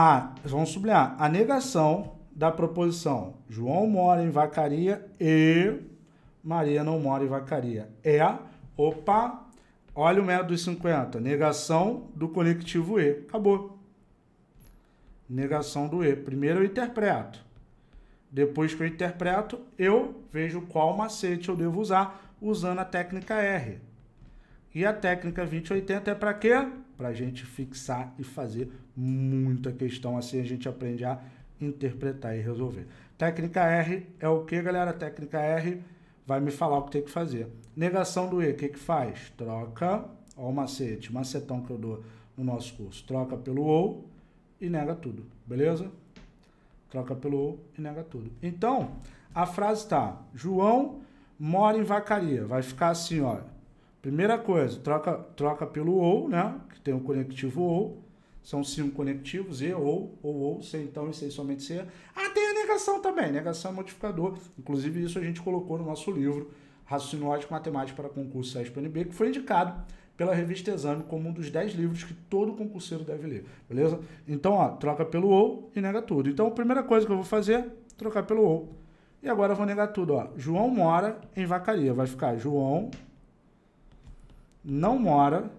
a, vamos sublinhar, a negação da proposição João mora em Vacaria e Maria não mora em Vacaria. É, opa, olha o método dos 50, negação do conectivo E. Acabou. Negação do E. Primeiro eu interpreto. Depois que eu interpreto, eu vejo qual macete eu devo usar usando a técnica R. E a técnica 2080 é para quê? para a gente fixar e fazer muita questão. Assim a gente aprende a interpretar e resolver. Técnica R é o que, galera? Técnica R vai me falar o que tem que fazer. Negação do E, o que, que faz? Troca, ó o macete, macetão que eu dou no nosso curso. Troca pelo OU e nega tudo, beleza? Troca pelo OU e nega tudo. Então, a frase tá, João mora em Vacaria. Vai ficar assim, ó. Primeira coisa, troca, troca pelo ou, né? Que tem o um conectivo ou. São cinco conectivos, e, ou, ou, ou, se então e se somente se. Ah, tem a negação também. Negação é modificador. Inclusive, isso a gente colocou no nosso livro, Raciocínio Lógico Matemática para Concurso SESP-NB, que foi indicado pela revista Exame como um dos 10 livros que todo concurseiro deve ler, beleza? Então, ó, troca pelo ou e nega tudo. Então, a primeira coisa que eu vou fazer, trocar pelo ou. E agora eu vou negar tudo, ó. João mora em Vacaria, vai ficar João não mora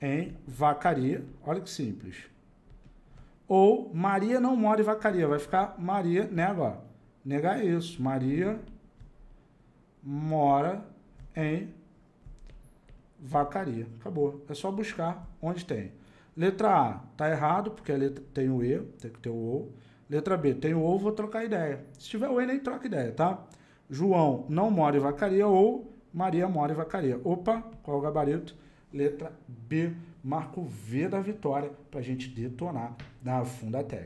em Vacaria. Olha que simples. Ou Maria não mora em Vacaria. Vai ficar Maria, né, nega. Negar isso. Maria mora em Vacaria. Acabou. É só buscar onde tem. Letra A, tá errado, porque a letra tem o E, tem que ter o O. Letra B, tem o O, vou trocar ideia. Se tiver o E, nem troca ideia, tá? João não mora em Vacaria ou Maria mora Caria. Vacaria. Opa, qual o gabarito? Letra B, marco V da vitória para a gente detonar na Fundatec.